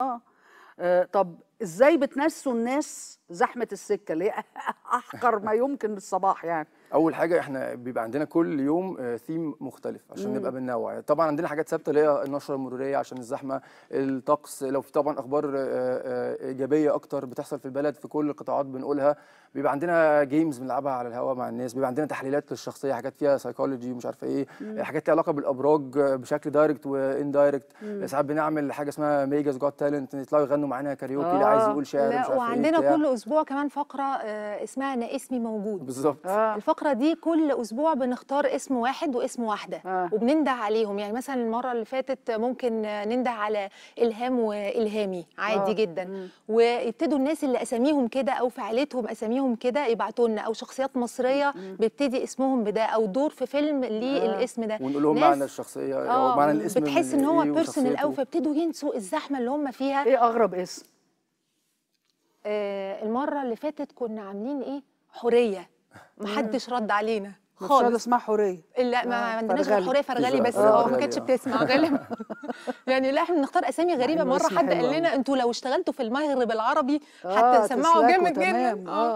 آه،, اه طب ازاي بتنسوا الناس زحمه السكه اللي هي احقر ما يمكن بالصباح يعني اول حاجه احنا بيبقى عندنا كل يوم ثيم آه، مختلف عشان مم. نبقى بننوع يعني طبعا عندنا حاجات ثابته اللي هي النشره المروريه عشان الزحمه الطقس لو في طبعا اخبار آه، آه، ايجابيه اكتر بتحصل في البلد في كل القطاعات بنقولها بيبقى عندنا جيمز بنلعبها على الهواء مع الناس بيبقى عندنا تحليلات للشخصيه حاجات فيها سايكولوجي مش عارفه ايه مم. حاجات ليها علاقه بالابراج بشكل دايركت واندايركت ساعات بنعمل حاجه اسمها ميجاز جوت تالنت يطلعوا يغنوا معانا كاريوكي اللي عايز يقول شعر مش عارف إيه وعندنا إيه كل اسبوع كمان فقره آه، اسمها انا اسمي موجود بالظبط آه. الفقره دي كل اسبوع بنختار اسم واحد واسم واحده آه. وبننده عليهم يعني مثلا المره اللي فاتت ممكن ننده على الهام والهامي عادي جدا ويبتدوا الناس اللي اساميهم كده او فعلتهم اساميهم كده يبعتوا لنا او شخصيات مصريه بيبتدي اسمهم بده او دور في فيلم ليه آه. الاسم ده ونقول لهم معنى الشخصيه آه معنى الاسم بتحس ان هو بيرسونال إيه قوي فابتدوا ينسوا الزحمه اللي هم فيها ايه اغرب اسم المره اللي فاتت كنا عاملين ايه حوريه محدش رد علينا خالص اسمها حوريه لا ما آه، عندناش غير حوريه فرغلي بس اه ما آه، كانتش بتسمع غالبا يعني لا احنا بنختار اسامي يعني غريبه مره حد قال لنا انتوا لو اشتغلتوا في المغرب العربي آه، سمعوا جامد جدا